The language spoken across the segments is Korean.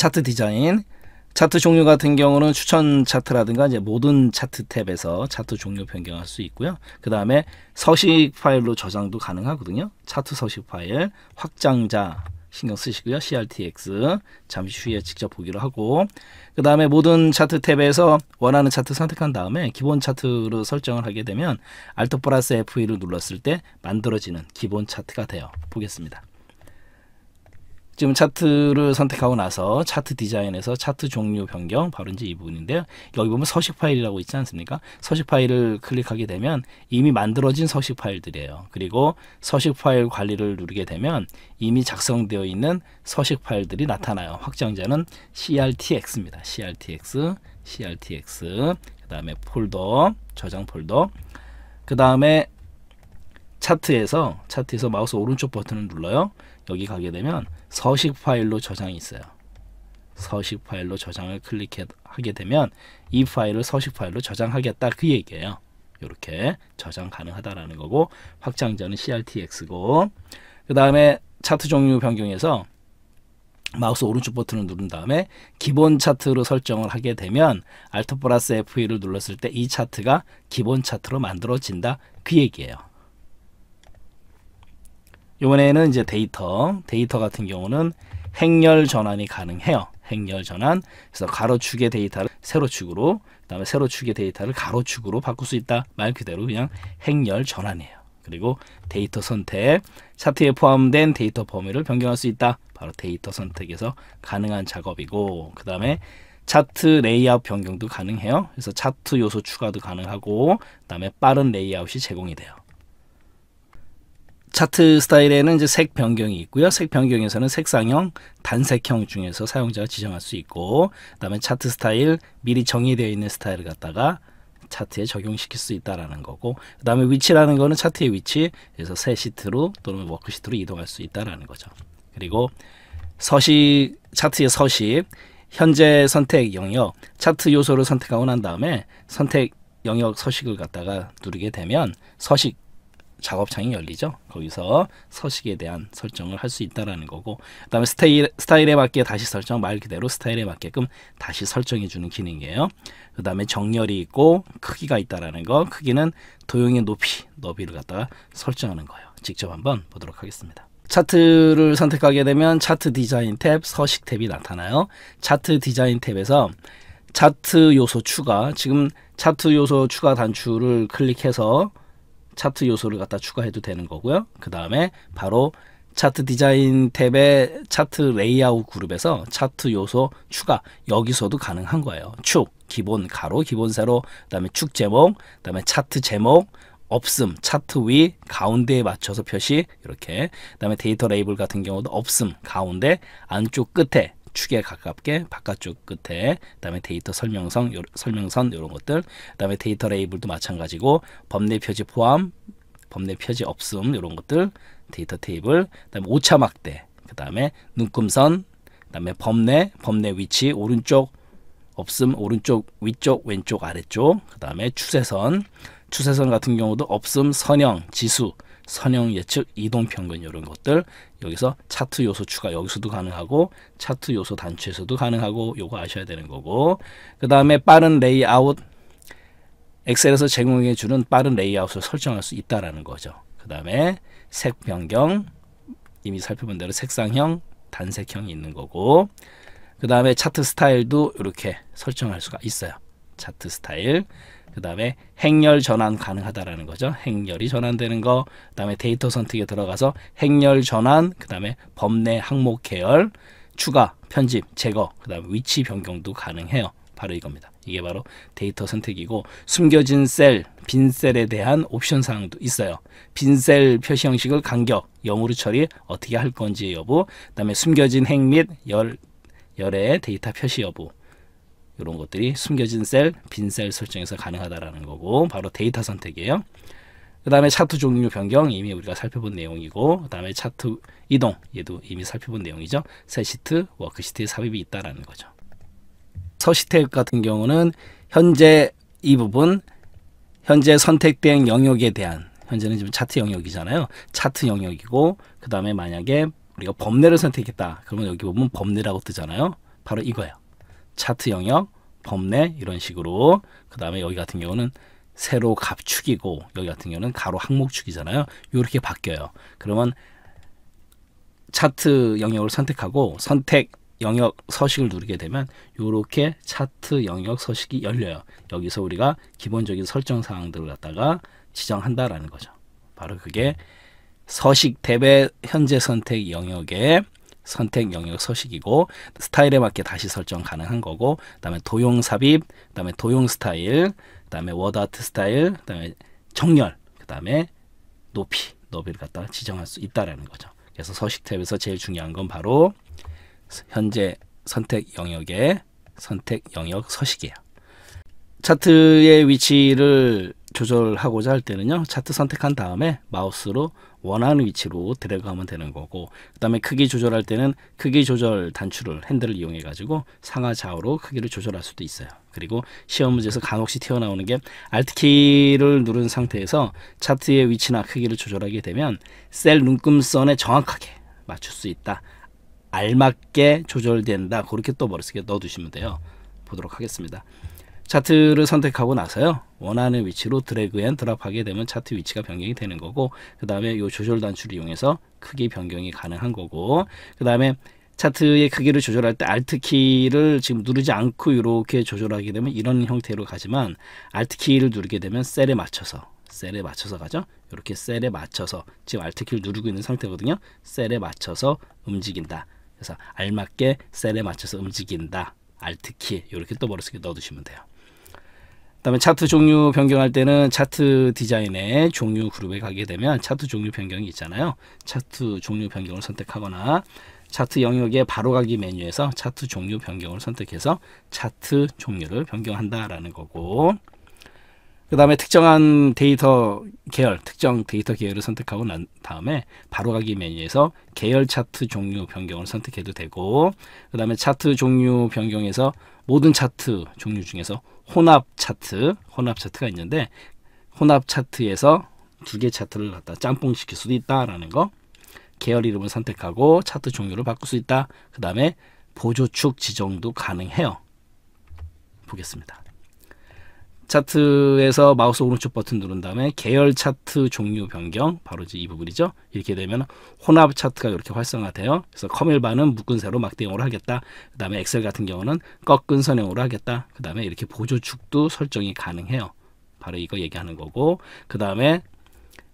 차트 디자인 차트 종류 같은 경우는 추천 차트라든가 이제 모든 차트 탭에서 차트 종류 변경할 수 있고요. 그 다음에 서식 파일로 저장도 가능하거든요. 차트 서식 파일, 확장자 신경 쓰시고요. CRTX 잠시 후에 직접 보기로 하고 그 다음에 모든 차트 탭에서 원하는 차트 선택한 다음에 기본 차트로 설정을 하게 되면 Alt 플러스 F1을 눌렀을 때 만들어지는 기본 차트가 돼요. 보겠습니다. 지금 차트를 선택하고 나서 차트 디자인에서 차트 종류 변경 바로 인제이 부분인데요. 여기 보면 서식 파일이라고 있지 않습니까? 서식 파일을 클릭하게 되면 이미 만들어진 서식 파일들이에요. 그리고 서식 파일 관리를 누르게 되면 이미 작성되어 있는 서식 파일들이 나타나요. 확장자는 CRTX입니다. CRTX, CRTX, 그 다음에 폴더, 저장 폴더, 그 다음에 차트에서 차트에서 마우스 오른쪽 버튼을 눌러요. 여기 가게 되면 서식 파일로 저장이 있어요. 서식 파일로 저장을 클릭하게 되면 이 파일을 서식 파일로 저장하겠다 그 얘기예요. 이렇게 저장 가능하다라는 거고 확장자는 CRTX고 그 다음에 차트 종류 변경해서 마우스 오른쪽 버튼을 누른 다음에 기본 차트로 설정을 하게 되면 알트 플러스 F1을 눌렀을 때 이 차트가 기본 차트로 만들어진다 그 얘기예요. 이번에는 이제 데이터, 데이터 같은 경우는 행렬 전환이 가능해요. 행렬 전환. 그래서 가로축의 데이터를 세로축으로, 그다음에 세로축의 데이터를 가로축으로 바꿀 수 있다. 말 그대로 그냥 행렬 전환이에요. 그리고 데이터 선택, 차트에 포함된 데이터 범위를 변경할 수 있다. 바로 데이터 선택에서 가능한 작업이고, 그 다음에 차트 레이아웃 변경도 가능해요. 그래서 차트 요소 추가도 가능하고, 그 다음에 빠른 레이아웃이 제공이 돼요. 차트 스타일에는 이제 색 변경이 있고요. 색 변경에서는 색상형, 단색형 중에서 사용자가 지정할 수 있고, 그다음에 차트 스타일 미리 정의되어 있는 스타일을 갖다가 차트에 적용시킬 수 있다라는 거고, 그다음에 위치라는 거는 차트의 위치, 그서새 시트로 또는 워크 시트로 이동할 수 있다라는 거죠. 그리고 서식 차트의 서식, 현재 선택 영역, 차트 요소를 선택하고 난 다음에 선택 영역 서식을 갖다가 누르게 되면 서식 작업창이 열리죠. 거기서 서식에 대한 설정을 할 수 있다라는 거고 그다음에 스타일, 스타일에 맞게 다시 설정 말 그대로 스타일에 맞게끔 다시 설정해 주는 기능이에요. 그다음에 정렬이 있고 크기가 있다라는 거 크기는 도형의 높이 너비를 갖다가 설정하는 거예요. 직접 한번 보도록 하겠습니다. 차트를 선택하게 되면 차트 디자인 탭, 서식 탭이 나타나요. 차트 디자인 탭에서 차트 요소 추가, 지금 차트 요소 추가 단추를 클릭해서 차트 요소를 갖다 추가해도 되는 거고요. 그 다음에 바로 차트 디자인 탭의 차트 레이아웃 그룹에서 차트 요소 추가 여기서도 가능한 거예요. 축, 기본 가로, 기본 세로, 그 다음에 축 제목, 그 다음에 차트 제목, 없음, 차트 위, 가운데에 맞춰서 표시 이렇게 그 다음에 데이터 레이블 같은 경우도 없음, 가운데, 안쪽 끝에 축에 가깝게 바깥쪽 끝에 그다음에 데이터 설명선 요, 설명선 이런 것들 그다음에 데이터 레이블도 마찬가지고 범내 표지 포함 범내 표지 없음 이런 것들 데이터 테이블 그다음에 오차 막대 그다음에 눈금선 그다음에 범내범내 위치 오른쪽 없음 오른쪽 위쪽 왼쪽 아래쪽 그다음에 추세선 추세선 같은 경우도 없음 선형 지수 선형 예측, 이동 평균 이런 것들 여기서 차트 요소 추가 여기서도 가능하고 차트 요소 단추에서도 가능하고 요거 아셔야 되는 거고 그 다음에 빠른 레이아웃 엑셀에서 제공해 주는 빠른 레이아웃을 설정할 수 있다라는 거죠. 그 다음에 색 변경 이미 살펴본 대로 색상형, 단색형이 있는 거고 그 다음에 차트 스타일도 이렇게 설정할 수가 있어요. 차트 스타일 그 다음에 행렬 전환 가능하다라는 거죠. 행렬이 전환되는 거, 그 다음에 데이터 선택에 들어가서 행렬 전환, 그 다음에 범례 항목 계열, 추가, 편집, 제거, 그 다음에 위치 변경도 가능해요. 바로 이겁니다. 이게 바로 데이터 선택이고 숨겨진 셀, 빈 셀에 대한 옵션 사항도 있어요. 빈 셀 표시 형식을 간격, 0으로 처리 어떻게 할 건지 여부, 그 다음에 숨겨진 행 및 열, 열의 데이터 표시 여부, 이런 것들이 숨겨진 셀, 빈 셀 설정에서 가능하다라는 거고 바로 데이터 선택이에요. 그 다음에 차트 종류 변경 이미 우리가 살펴본 내용이고 그 다음에 차트 이동 얘도 이미 살펴본 내용이죠. 새 시트, 워크시트에 삽입이 있다라는 거죠. 서시트 같은 경우는 현재 이 부분 현재 선택된 영역에 대한 현재는 지금 차트 영역이잖아요. 차트 영역이고 그 다음에 만약에 우리가 범례를 선택했다. 그러면 여기 보면 범례라고 뜨잖아요. 바로 이거예요. 차트 영역, 범례 이런 식으로 그 다음에 여기 같은 경우는 세로 갑축이고 여기 같은 경우는 가로 항목축이잖아요. 이렇게 바뀌어요. 그러면 차트 영역을 선택하고 선택 영역 서식을 누르게 되면 이렇게 차트 영역 서식이 열려요. 여기서 우리가 기본적인 설정 사항들을 갖다가 지정한다라는 거죠. 바로 그게 서식 대배 현재 선택 영역에 선택 영역 서식이고 스타일에 맞게 다시 설정 가능한 거고 그다음에 도용 삽입, 그다음에 도용 스타일, 그다음에 워드아트 스타일, 그다음에 정렬, 그다음에 높이, 너비를 갖다가 지정할 수 있다라는 거죠. 그래서 서식 탭에서 제일 중요한 건 바로 현재 선택 영역의 선택 영역 서식이에요. 차트의 위치를 조절하고자 할 때는요. 차트 선택한 다음에 마우스로 원하는 위치로 드래그하면 되는 거고 그 다음에 크기 조절할 때는 크기 조절 단추를 핸들을 이용해 가지고 상하 좌우로 크기를 조절할 수도 있어요. 그리고 시험 문제에서 간혹시 튀어나오는 게 Alt키를 누른 상태에서 차트의 위치나 크기를 조절하게 되면 셀 눈금선에 정확하게 맞출 수 있다. 알맞게 조절된다. 그렇게 또 머릿속에 넣어두시면 돼요. 보도록 하겠습니다. 차트를 선택하고 나서요. 원하는 위치로 드래그 앤 드랍하게 되면 차트 위치가 변경이 되는 거고 그 다음에 이 조절 단추를 이용해서 크기 변경이 가능한 거고 그 다음에 차트의 크기를 조절할 때 Alt 키를 지금 누르지 않고 이렇게 조절하게 되면 이런 형태로 가지만 Alt 키를 누르게 되면 셀에 맞춰서 셀에 맞춰서 가죠. 이렇게 셀에 맞춰서 지금 Alt 키를 누르고 있는 상태거든요. 셀에 맞춰서 움직인다. 그래서 알맞게 셀에 맞춰서 움직인다. Alt 키 이렇게 또 머릿속에 넣어두시면 돼요. 그다음에 차트 종류 변경할 때는 차트 디자인의 종류 그룹에 가게 되면 차트 종류 변경이 있잖아요. 차트 종류 변경을 선택하거나 차트 영역의 바로가기 메뉴에서 차트 종류 변경을 선택해서 차트 종류를 변경한다라는 거고 그 다음에 특정한 데이터 계열, 특정 데이터 계열을 선택하고 난 다음에 바로가기 메뉴에서 계열 차트 종류 변경을 선택해도 되고 그 다음에 차트 종류 변경에서 모든 차트 종류 중에서 혼합 차트, 혼합 차트가 있는데 혼합 차트에서 두 개 차트를 갖다 짬뽕 시킬 수도 있다라는 거. 계열 이름을 선택하고 차트 종류를 바꿀 수 있다. 그 다음에 보조축 지정도 가능해요. 보겠습니다. 차트에서 마우스 오른쪽 버튼 누른 다음에 계열 차트 종류 변경 바로 이제 이 부분이죠. 이렇게 되면 혼합 차트가 이렇게 활성화돼요. 그래서 커밀바는 묶은 세로 막대형으로 하겠다. 그 다음에 엑셀 같은 경우는 꺾은 선형으로 하겠다. 그 다음에 이렇게 보조축도 설정이 가능해요. 바로 이거 얘기하는 거고 그 다음에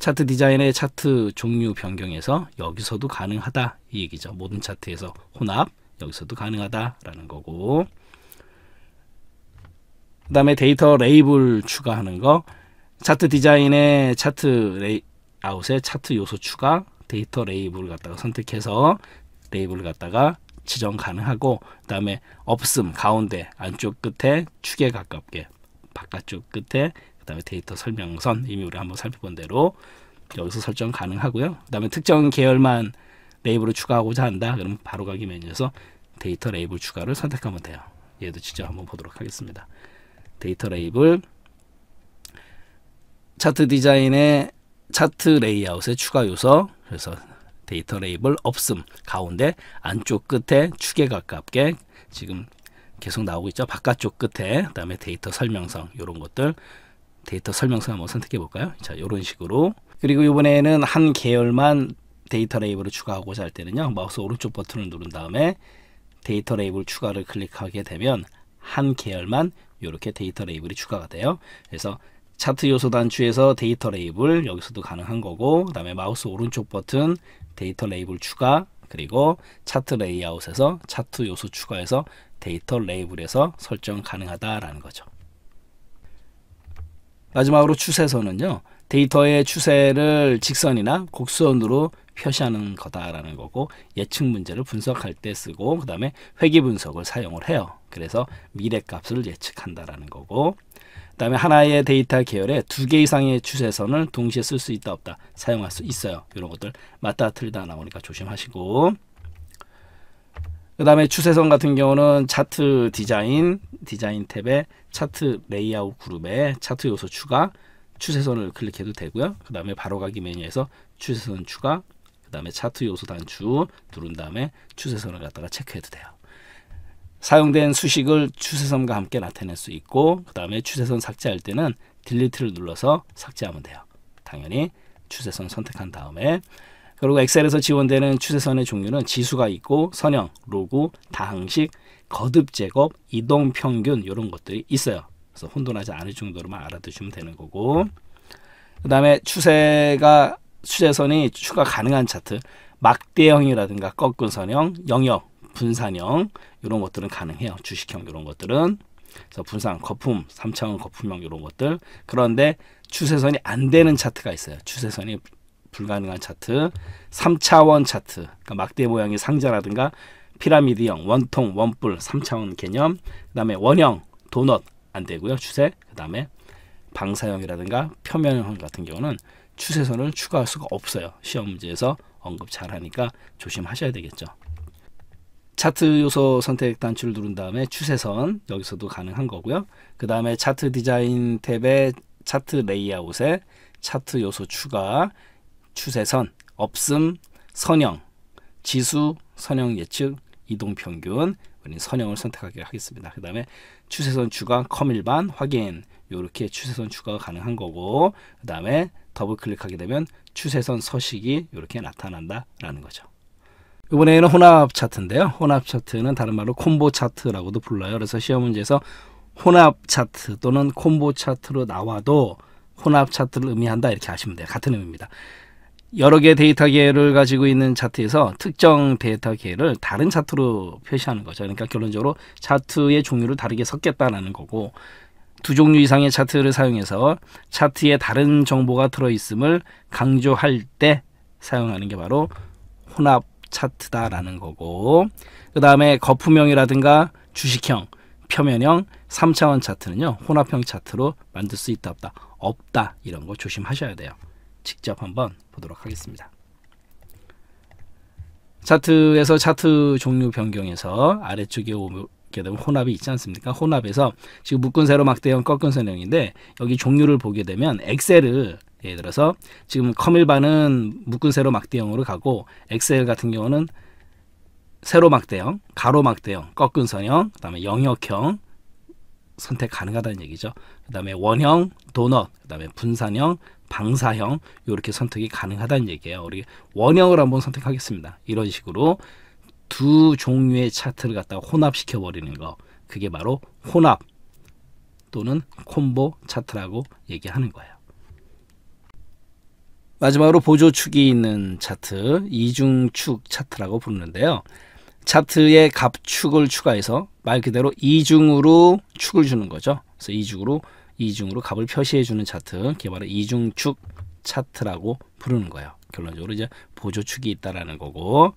차트 디자인의 차트 종류 변경에서 여기서도 가능하다 이 얘기죠. 모든 차트에서 혼합 여기서도 가능하다라는 거고 그다음에 데이터 레이블 추가하는 거 차트 디자인의 차트 레이 아웃에 차트 요소 추가 데이터 레이블 갖다가 선택해서 레이블 갖다가 지정 가능하고 그다음에 없음 가운데 안쪽 끝에 축에 가깝게 바깥쪽 끝에 그다음에 데이터 설명선 이미 우리 한번 살펴본 대로 여기서 설정 가능하고요. 그다음에 특정 계열만 레이블을 추가하고자 한다. 그럼 바로 가기 메뉴에서 데이터 레이블 추가를 선택하면 돼요. 얘도 직접 한번 보도록 하겠습니다. 데이터 레이블 차트 디자인의 차트 레이아웃의 추가 요소 그래서 데이터 레이블 없음 가운데 안쪽 끝에 축에 가깝게 지금 계속 나오고 있죠 바깥쪽 끝에 그 다음에 데이터 설명성 이런 것들 데이터 설명서 한번 선택해 볼까요? 자, 이런 식으로. 그리고 이번에는 한 계열만 데이터 레이블을 추가하고자 할 때는요. 마우스 오른쪽 버튼을 누른 다음에 데이터 레이블 추가를 클릭하게 되면 한 계열만 이렇게 데이터 레이블이 추가가 돼요. 그래서 차트 요소 단추에서 데이터 레이블 여기서도 가능한 거고 그 다음에 마우스 오른쪽 버튼 데이터 레이블 추가 그리고 차트 레이아웃에서 차트 요소 추가해서 데이터 레이블에서 설정 가능하다라는 거죠. 마지막으로 추세선은요. 데이터의 추세를 직선이나 곡선으로 표시하는 거다라는 거고 예측 문제를 분석할 때 쓰고 그 다음에 회귀 분석을 사용을 해요. 그래서 미래값을 예측한다라는 거고 그 다음에 하나의 데이터 계열에 두 개 이상의 추세선을 동시에 쓸 수 있다 없다 사용할 수 있어요. 이런 것들 맞다 틀리다 나오니까 조심하시고 그 다음에 추세선 같은 경우는 차트 디자인 디자인 탭에 차트 레이아웃 그룹에 차트 요소 추가 추세선을 클릭해도 되고요. 그 다음에 바로가기 메뉴에서 추세선 추가 그 다음에 차트 요소 단추 누른 다음에 추세선을 갖다가 체크해도 돼요. 사용된 수식을 추세선과 함께 나타낼 수 있고 그 다음에 추세선 삭제할 때는 딜리트를 눌러서 삭제하면 돼요. 당연히 추세선 선택한 다음에 그리고 엑셀에서 지원되는 추세선의 종류는 지수가 있고 선형, 로그, 다항식, 거듭 제곱, 이동 평균 이런 것들이 있어요. 그래서 혼돈하지 않을 정도로만 알아두시면 되는 거고 그 다음에 추세가 추세선이 추가 가능한 차트 막대형이라든가 꺾은 선형, 영역 분산형 이런 것들은 가능해요. 주식형 이런 것들은 그래서 분산 거품 3차원 거품형 이런 것들 그런데 추세선이 안 되는 차트가 있어요. 추세선이 불가능한 차트 3차원 차트 그러니까 막대 모양의 상자라든가 피라미드형 원통 원뿔 3차원 개념 그 다음에 원형 도넛 안 되고요. 추세 그 다음에 방사형이라든가 표면형 같은 경우는 추세선을 추가할 수가 없어요. 시험 문제에서 언급 잘하니까 조심하셔야 되겠죠. 차트 요소 선택 단추를 누른 다음에 추세선 여기서도 가능한 거고요. 그 다음에 차트 디자인 탭에 차트 레이아웃에 차트 요소 추가, 추세선, 없음, 선형, 지수, 선형 예측, 이동 평균, 우리 선형을 선택하게 하겠습니다. 그 다음에 추세선 추가, 컴일반, 확인 이렇게 추세선 추가가 가능한 거고 그 다음에 더블 클릭하게 되면 추세선 서식이 이렇게 나타난다라는 거죠. 이번에는 혼합 차트인데요. 혼합 차트는 다른 말로 콤보 차트라고도 불러요. 그래서 시험 문제에서 혼합 차트 또는 콤보 차트로 나와도 혼합 차트를 의미한다 이렇게 하시면 돼요. 같은 의미입니다. 여러 개의 데이터 계열을 가지고 있는 차트에서 특정 데이터 계열을 다른 차트로 표시하는 거죠. 그러니까 결론적으로 차트의 종류를 다르게 섞겠다라는 거고 두 종류 이상의 차트를 사용해서 차트에 다른 정보가 들어있음을 강조할 때 사용하는 게 바로 혼합 차트다라는 거고 그 다음에 거품형이라든가 주식형, 표면형, 3차원 차트는요. 혼합형 차트로 만들 수 있다 없다 없다 이런 거 조심하셔야 돼요. 직접 한번 보도록 하겠습니다. 차트에서 차트 종류 변경에서 아래쪽에 오게 되면 혼합이 있지 않습니까? 혼합에서 지금 묶은 세로 막대형 꺾은 세형인데 여기 종류를 보게 되면 엑셀을 예를 들어서 지금 컴일반은 묶은 세로 막대형으로 가고 엑셀 같은 경우는 세로 막대형, 가로 막대형, 꺾은 선형, 그다음에 영역형 선택 가능하다는 얘기죠. 그다음에 원형, 도넛, 그다음에 분산형, 방사형 이렇게 선택이 가능하다는 얘기예요. 우리 원형을 한번 선택하겠습니다. 이런 식으로 두 종류의 차트를 갖다가 혼합시켜 버리는 거. 그게 바로 혼합 또는 콤보 차트라고 얘기하는 거예요. 마지막으로 보조축이 있는 차트, 이중축 차트라고 부르는데요. 차트에 값축을 추가해서 말 그대로 이중으로 축을 주는 거죠. 그래서 이중으로 이중으로 값을 표시해 주는 차트, 이게 바로 이중축 차트라고 부르는 거예요. 결론적으로 이제 보조축이 있다라는 거고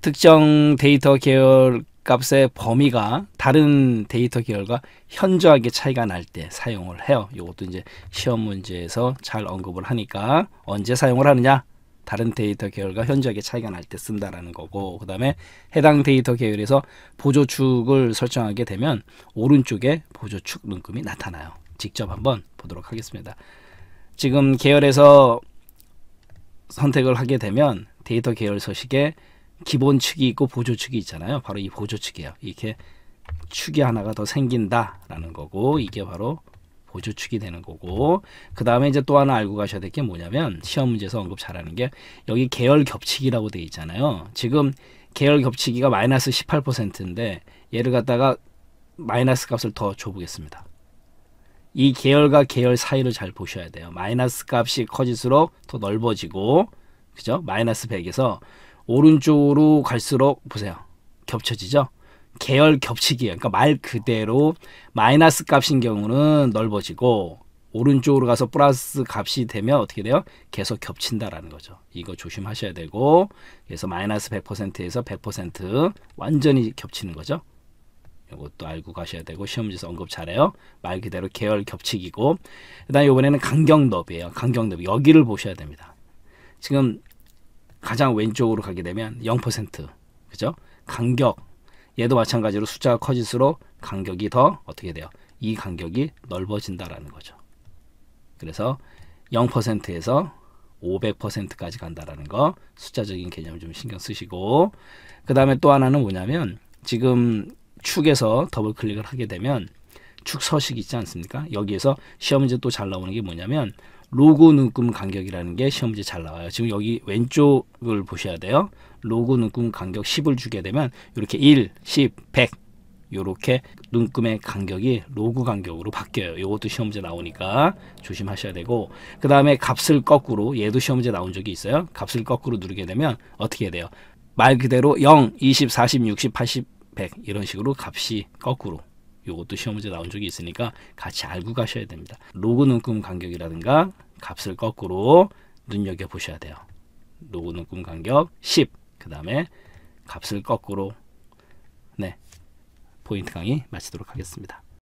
특정 데이터 계열 값의 범위가 다른 데이터 계열과 현저하게 차이가 날 때 사용을 해요. 이것도 이제 시험 문제에서 잘 언급을 하니까 언제 사용을 하느냐? 다른 데이터 계열과 현저하게 차이가 날 때 쓴다라는 거고 그 다음에 해당 데이터 계열에서 보조축을 설정하게 되면 오른쪽에 보조축 눈금이 나타나요. 직접 한번 보도록 하겠습니다. 지금 계열에서 선택을 하게 되면 데이터 계열 소식에 기본 축이 있고 보조 축이 있잖아요. 바로 이 보조 축이에요. 이렇게 축이 하나가 더 생긴다라는 거고 이게 바로 보조 축이 되는 거고 그 다음에 이제 또 하나 알고 가셔야 될 게 뭐냐면 시험 문제에서 언급 잘하는 게 여기 계열 겹치기라고 돼 있잖아요. 지금 계열 겹치기가 마이너스 18%인데 얘를 갖다가 마이너스 값을 더 줘보겠습니다. 이 계열과 계열 사이를 잘 보셔야 돼요. 마이너스 값이 커질수록 더 넓어지고 그죠? 마이너스 100에서 오른쪽으로 갈수록 보세요. 겹쳐지죠? 계열 겹치기예요. 그러니까 말 그대로 마이너스 값인 경우는 넓어지고 오른쪽으로 가서 플러스 값이 되면 어떻게 돼요? 계속 겹친다라는 거죠. 이거 조심하셔야 되고 그래서 마이너스 100%에서 100% 완전히 겹치는 거죠. 이것도 알고 가셔야 되고 시험지에서 언급 잘해요. 말 그대로 계열 겹치기고 그다음에 이번에는 강경 너비예요. 강경 너비 여기를 보셔야 됩니다. 지금 가장 왼쪽으로 가게 되면 0% 그죠? 간격 얘도 마찬가지로 숫자가 커질수록 간격이 더 어떻게 돼요? 이 간격이 넓어진다라는 거죠. 그래서 0%에서 500%까지 간다라는 거 숫자적인 개념 을좀 신경 쓰시고 그 다음에 또 하나는 뭐냐면 지금 축에서 더블 클릭을 하게 되면 축 서식 있지 않습니까? 여기에서 시험 문제 또 잘 나오는 게 뭐냐면 로고 눈금 간격이라는 게 시험지 잘 나와요. 지금 여기 왼쪽을 보셔야 돼요. 로고 눈금 간격 10을 주게 되면 이렇게 1, 10, 100이렇게 눈금의 간격이 로그 간격으로 바뀌어요. 이것도 시험제 나오니까 조심하셔야 되고 그 다음에 값을 거꾸로 얘도 시험제 나온 적이 있어요. 값을 거꾸로 누르게 되면 어떻게 돼요? 말 그대로 0, 20, 40, 60, 80, 100 이런 식으로 값이 거꾸로 요것도 시험 문제 나온 적이 있으니까 같이 알고 가셔야 됩니다. 로그 눈금 간격이라든가 값을 거꾸로 눈여겨 보셔야 돼요. 로그 눈금 간격 10. 그 다음에 값을 거꾸로 네 포인트 강의 마치도록 하겠습니다.